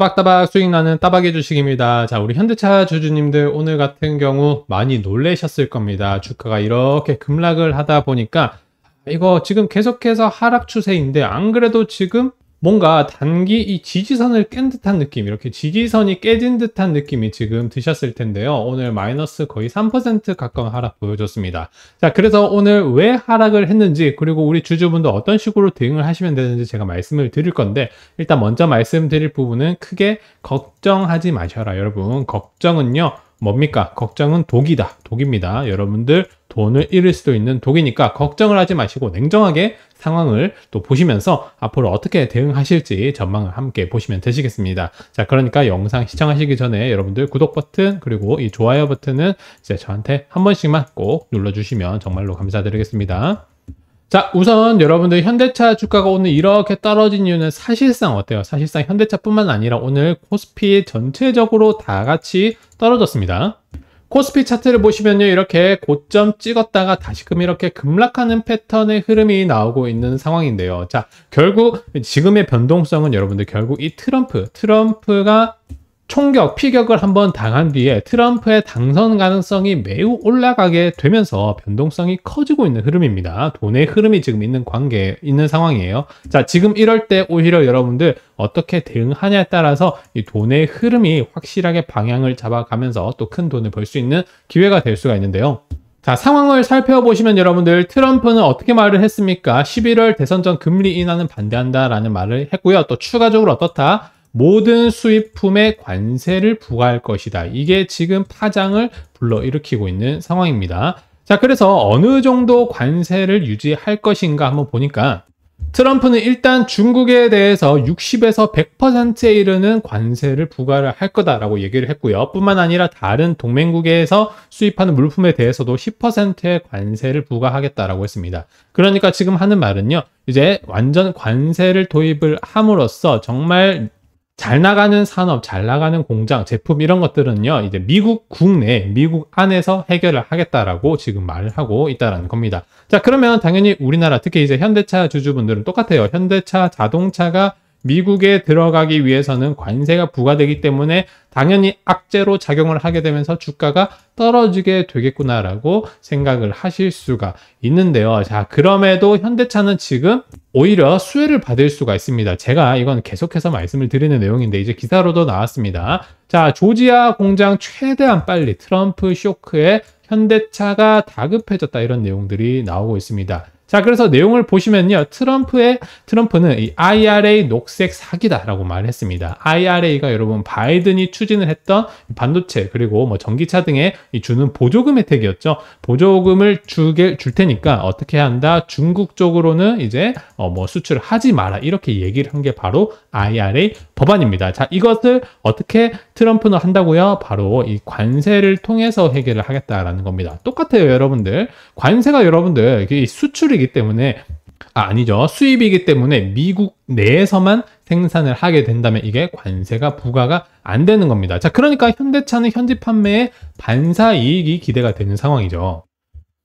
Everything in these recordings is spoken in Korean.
따박따박 수익나는 따박의 주식입니다. 자 우리 현대차 주주님들 오늘 같은 경우 많이 놀래셨을 겁니다. 주가가 이렇게 급락을 하다 보니까 이거 지금 계속해서 하락 추세인데 안 그래도 지금 뭔가 단기 이 지지선을 깬 듯한 느낌 이렇게 지지선이 깨진 듯한 느낌이 지금 드셨을 텐데요 오늘 마이너스 거의 3% 가까운 하락 보여줬습니다 자 그래서 오늘 왜 하락을 했는지 그리고 우리 주주분도 어떤 식으로 대응을 하시면 되는지 제가 말씀을 드릴 건데 일단 먼저 말씀드릴 부분은 크게 걱정하지 마셔라 여러분 걱정은요 뭡니까? 걱정은 독이다. 독입니다. 여러분들 돈을 잃을 수도 있는 독이니까 걱정을 하지 마시고 냉정하게 상황을 또 보시면서 앞으로 어떻게 대응하실지 전망을 함께 보시면 되시겠습니다. 자, 그러니까 영상 시청하시기 전에 여러분들 구독 버튼 그리고 이 좋아요 버튼은 이제 저한테 한 번씩만 꼭 눌러주시면 정말로 감사드리겠습니다. 자, 우선 여러분들 현대차 주가가 오늘 이렇게 떨어진 이유는 사실상 어때요? 사실상 현대차뿐만 아니라 오늘 코스피 전체적으로 다 같이 떨어졌습니다. 코스피 차트를 보시면요 이렇게 고점 찍었다가 다시금 이렇게 급락하는 패턴의 흐름이 나오고 있는 상황인데요 자 결국 지금의 변동성은 여러분들 결국 이 트럼프 트럼프가 총격, 피격을 한번 당한 뒤에 트럼프의 당선 가능성이 매우 올라가게 되면서 변동성이 커지고 있는 흐름입니다. 돈의 흐름이 지금 있는 관계, 에 있는 상황이에요. 자, 지금 이럴 때 오히려 여러분들 어떻게 대응하냐에 따라서 이 돈의 흐름이 확실하게 방향을 잡아가면서 또 큰 돈을 벌 수 있는 기회가 될 수가 있는데요. 자, 상황을 살펴보시면 여러분들 트럼프는 어떻게 말을 했습니까? 11월 대선 전 금리 인하는 반대한다라는 말을 했고요. 또 추가적으로 어떻다? 모든 수입품에 관세를 부과할 것이다. 이게 지금 파장을 불러일으키고 있는 상황입니다. 자, 그래서 어느 정도 관세를 유지할 것인가 한번 보니까 트럼프는 일단 중국에 대해서 60에서 100%에 이르는 관세를 부과를 할 거다라고 얘기를 했고요. 뿐만 아니라 다른 동맹국에서 수입하는 물품에 대해서도 10%의 관세를 부과하겠다라고 했습니다. 그러니까 지금 하는 말은요. 이제 완전 관세를 도입을 함으로써 정말 잘 나가는 산업, 잘 나가는 공장, 제품 이런 것들은요, 이제 미국 국내, 미국 안에서 해결을 하겠다라고 지금 말 하고 있다는 겁니다. 자, 그러면 당연히 우리나라, 특히 이제 현대차 주주분들은 똑같아요. 현대차 자동차가 미국에 들어가기 위해서는 관세가 부과되기 때문에 당연히 악재로 작용을 하게 되면서 주가가 떨어지게 되겠구나라고 생각을 하실 수가 있는데요. 자, 그럼에도 현대차는 지금 오히려 수혜를 받을 수가 있습니다. 제가 이건 계속해서 말씀을 드리는 내용인데 이제 기사로도 나왔습니다. 자, 조지아 공장 최대한 빨리 트럼프 쇼크에 현대차가 다급해졌다 이런 내용들이 나오고 있습니다. 자, 그래서 내용을 보시면요. 트럼프의, 트럼프는 이 IRA 녹색 사기다라고 말했습니다. IRA가 여러분 바이든이 추진을 했던 반도체, 그리고 뭐 전기차 등에 주는 보조금 혜택이었죠. 보조금을 주게, 줄 테니까 어떻게 한다? 중국 쪽으로는 이제 어뭐 수출을 하지 마라. 이렇게 얘기를 한 게 바로 IRA 법안입니다. 자, 이것을 어떻게 트럼프는 한다고요? 바로 이 관세를 통해서 해결을 하겠다라는 겁니다. 똑같아요, 여러분들. 관세가 여러분들 수출이기 때문에 아, 아니죠. 수입이기 때문에 미국 내에서만 생산을 하게 된다면 이게 관세가 부과가 안 되는 겁니다. 자, 그러니까 현대차는 현지 판매에 반사 이익이 기대가 되는 상황이죠.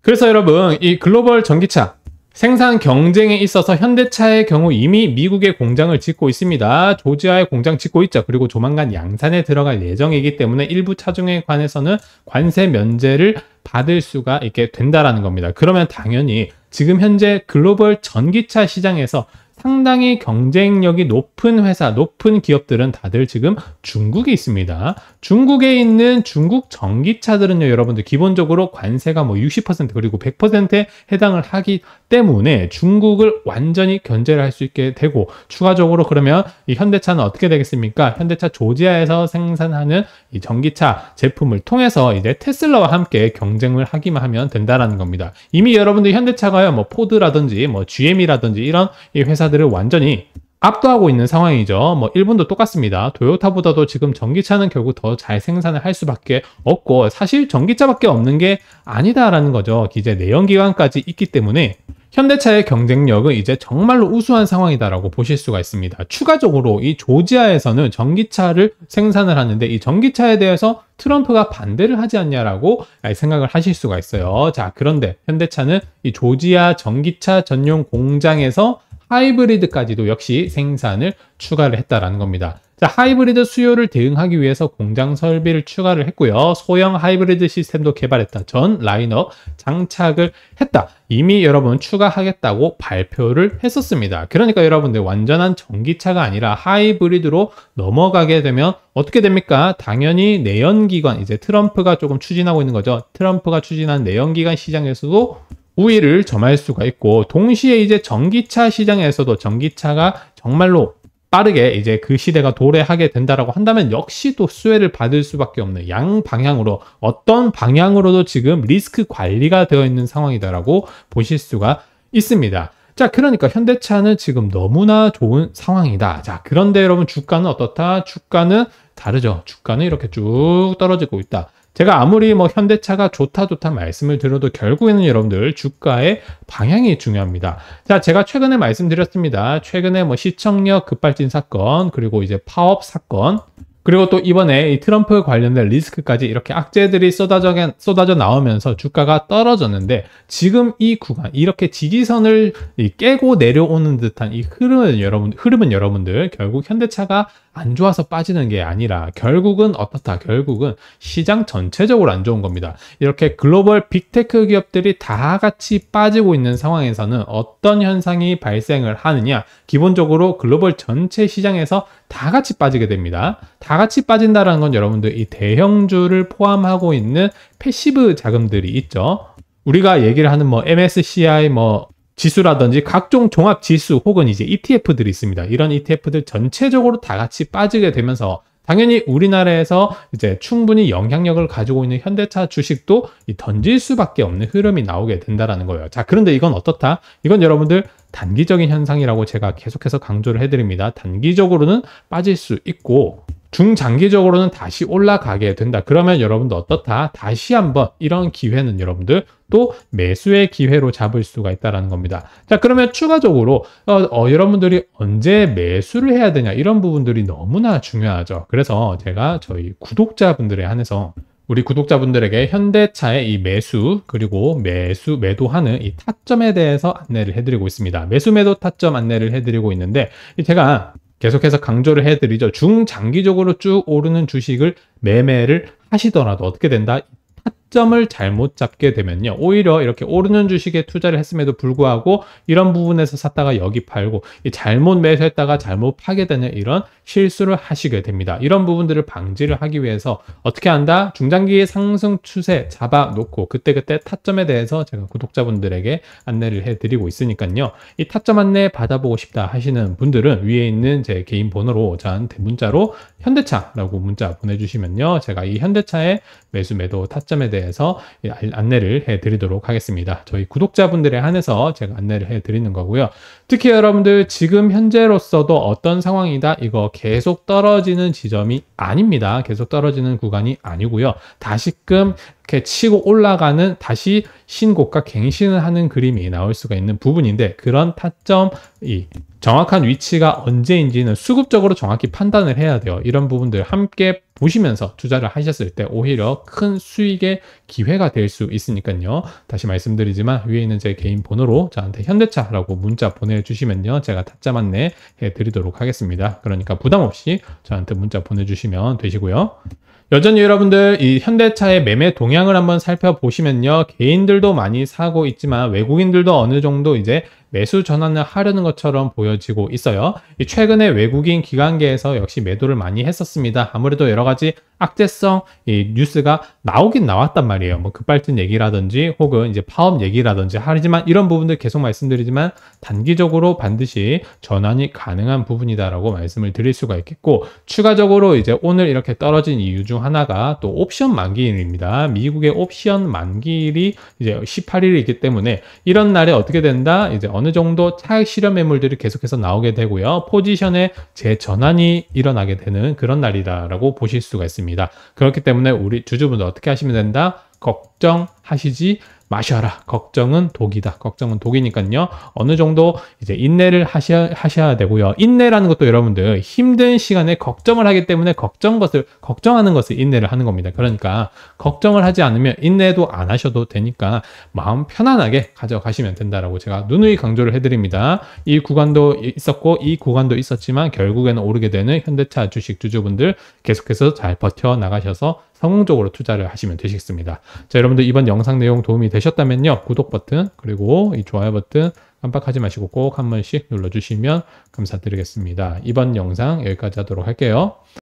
그래서 여러분, 이 글로벌 전기차 생산 경쟁에 있어서 현대차의 경우 이미 미국의 공장을 짓고 있습니다. 조지아의 공장 짓고 있죠. 그리고 조만간 양산에 들어갈 예정이기 때문에 일부 차종에 관해서는 관세 면제를 받을 수가 있게 된다라는 겁니다. 그러면 당연히 지금 현재 글로벌 전기차 시장에서 상당히 경쟁력이 높은 회사, 높은 기업들은 다들 지금 중국에 있습니다. 중국에 있는 중국 전기차들은요, 여러분들 기본적으로 관세가 뭐 60% 그리고 100%에 해당을 하기 때문에 중국을 완전히 견제를 할 수 있게 되고 추가적으로 그러면 이 현대차는 어떻게 되겠습니까? 현대차 조지아에서 생산하는 이 전기차 제품을 통해서 이제 테슬라와 함께 경쟁을 하기만 하면 된다라는 겁니다. 이미 여러분들 현대차가요, 뭐 포드라든지 뭐 GM이라든지 이런 이 회사 전기차들을 완전히 압도하고 있는 상황이죠. 뭐 일본도 똑같습니다. 도요타보다도 지금 전기차는 결국 더 잘 생산을 할 수밖에 없고 사실 전기차밖에 없는 게 아니다라는 거죠. 이제 내연기관까지 있기 때문에 현대차의 경쟁력은 이제 정말로 우수한 상황이다라고 보실 수가 있습니다. 추가적으로 이 조지아에서는 전기차를 생산을 하는데 이 전기차에 대해서 트럼프가 반대를 하지 않냐라고 생각을 하실 수가 있어요. 자, 그런데 현대차는 이 조지아 전기차 전용 공장에서 하이브리드까지도 역시 생산을 추가를 했다라는 겁니다. 자, 하이브리드 수요를 대응하기 위해서 공장 설비를 추가를 했고요. 소형 하이브리드 시스템도 개발했다. 전 라인업 장착을 했다. 이미 여러분 추가하겠다고 발표를 했었습니다. 그러니까 여러분들 완전한 전기차가 아니라 하이브리드로 넘어가게 되면 어떻게 됩니까? 당연히 내연기관, 이제 트럼프가 조금 추진하고 있는 거죠. 트럼프가 추진한 내연기관 시장에서도 우위를 점할 수가 있고 동시에 이제 전기차 시장에서도 전기차가 정말로 빠르게 이제 그 시대가 도래하게 된다라고 한다면 역시 도 수혜를 받을 수밖에 없는 양 방향으로 어떤 방향으로도 지금 리스크 관리가 되어 있는 상황이다라고 보실 수가 있습니다. 자, 그러니까 현대차는 지금 너무나 좋은 상황이다. 자, 그런데 여러분 주가는 어떻다? 주가는 다르죠. 주가는 이렇게 쭉 떨어지고 있다. 제가 아무리 뭐 현대차가 좋다 좋다 말씀을 드려도 결국에는 여러분들 주가의 방향이 중요합니다. 자, 제가 최근에 말씀드렸습니다. 최근에 뭐 시청력 급발진 사건, 그리고 이제 파업 사건, 그리고 또 이번에 이 트럼프 관련된 리스크까지 이렇게 악재들이 쏟아져, 쏟아져 나오면서 주가가 떨어졌는데 지금 이 구간 이렇게 지지선을 깨고 내려오는 듯한 이 흐름은 여러분 흐름은 여러분들 결국 현대차가 안 좋아서 빠지는 게 아니라 결국은 어떻다 결국은 시장 전체적으로 안 좋은 겁니다 이렇게 글로벌 빅테크 기업들이 다 같이 빠지고 있는 상황에서는 어떤 현상이 발생을 하느냐 기본적으로 글로벌 전체 시장에서 다 같이 빠지게 됩니다 다 같이 빠진다라는 건 여러분들 이 대형주를 포함하고 있는 패시브 자금들이 있죠 우리가 얘기를 하는 뭐 MSCI 뭐 지수라든지 각종 종합 지수 혹은 이제 ETF들이 있습니다. 이런 ETF들 전체적으로 다 같이 빠지게 되면서 당연히 우리나라에서 이제 충분히 영향력을 가지고 있는 현대차 주식도 던질 수밖에 없는 흐름이 나오게 된다는 거예요. 자, 그런데 이건 어떻다? 이건 여러분들 단기적인 현상이라고 제가 계속해서 강조를 해드립니다. 단기적으로는 빠질 수 있고 중장기적으로는 다시 올라가게 된다. 그러면 여러분들 어떻다? 다시 한번 이런 기회는 여러분들 또 매수의 기회로 잡을 수가 있다는 겁니다. 자 그러면 추가적으로 어, 어, 여러분들이 언제 매수를 해야 되냐 이런 부분들이 너무나 중요하죠. 그래서 제가 저희 구독자분들에 한해서 우리 구독자분들에게 현대차의 이 매수 그리고 매수 매도하는 이 타점에 대해서 안내를 해드리고 있습니다. 매수 매도 타점 안내를 해드리고 있는데 제가 계속해서 강조를 해드리죠. 중장기적으로 쭉 오르는 주식을 매매를 하시더라도 어떻게 된다? 시점을 잘못 잡게 되면요. 오히려 이렇게 오르는 주식에 투자를 했음에도 불구하고 이런 부분에서 샀다가 여기 팔고 잘못 매수했다가 잘못 파게 되는 이런 실수를 하시게 됩니다. 이런 부분들을 방지를 하기 위해서 어떻게 한다? 중장기의 상승 추세 잡아 놓고 그때그때 타점에 대해서 제가 구독자분들에게 안내를 해드리고 있으니까요. 이 타점 안내 받아보고 싶다 하시는 분들은 위에 있는 제 개인 번호로 저한테 문자로 현대차라고 문자 보내주시면요. 제가 이 현대차의 매수 매도 타점에 대해 대해서 예, 안내를 해드리도록 하겠습니다. 저희 구독자분들에 한해서 제가 안내를 해드리는 거고요. 특히 여러분들 지금 현재로서도 어떤 상황이다 이거 계속 떨어지는 지점이 아닙니다. 계속 떨어지는 구간이 아니고요. 다시금 이렇게 치고 올라가는 다시 신고가 갱신을 하는 그림이 나올 수가 있는 부분인데 그런 타점이 정확한 위치가 언제인지는 수급적으로 정확히 판단을 해야 돼요. 이런 부분들 함께 보시면서 투자를 하셨을 때 오히려 큰 수익의 기회가 될 수 있으니까요. 다시 말씀드리지만 위에 있는 제 개인 번호로 저한테 현대차라고 문자 보내주시면요. 제가 타짜 안내 해드리도록 하겠습니다. 그러니까 부담 없이 저한테 문자 보내주시면 되시고요. 여전히 여러분들 이 현대차의 매매 동향을 한번 살펴보시면요. 개인들도 많이 사고 있지만 외국인들도 어느 정도 이제 매수 전환을 하려는 것처럼 보여지고 있어요. 최근에 외국인 기관계에서 역시 매도를 많이 했었습니다. 아무래도 여러 가지 악재성 이 뉴스가 나오긴 나왔단 말이에요. 뭐 급발진 얘기라든지 혹은 이제 파업 얘기라든지 하지만 이런 부분들 계속 말씀드리지만 단기적으로 반드시 전환이 가능한 부분이다라고 말씀을 드릴 수가 있겠고 추가적으로 이제 오늘 이렇게 떨어진 이유 중 하나가 또 옵션 만기일입니다. 미국의 옵션 만기일이 이제 18일이기 때문에 이런 날에 어떻게 된다? 이제 어느 정도 차익 실현 매물들이 계속해서 나오게 되고요. 포지션의 재전환이 일어나게 되는 그런 날이다라고 보실 수가 있습니다. 있습니다. 그렇기 때문에 우리 주주분들 어떻게 하시면 된다? 걱정하시지 마셔라. 걱정은 독이다. 걱정은 독이니까요. 어느 정도 이제 인내를 하셔야, 하셔야 되고요. 인내라는 것도 여러분들 힘든 시간에 걱정을 하기 때문에 걱정 것을, 걱정하는 것을 인내를 하는 겁니다. 그러니까 걱정을 하지 않으면 인내도 안 하셔도 되니까 마음 편안하게 가져가시면 된다라고 제가 누누이 강조를 해드립니다. 이 구간도 있었고 이 구간도 있었지만 결국에는 오르게 되는 현대차 주식 주주분들 계속해서 잘 버텨 나가셔서 성공적으로 투자를 하시면 되시겠습니다. 자, 여러분들 이번 영상 내용 도움이 되셨다면요. 구독 버튼 그리고 이 좋아요 버튼 깜빡하지 마시고 꼭 한 번씩 눌러주시면 감사드리겠습니다. 이번 영상 여기까지 하도록 할게요.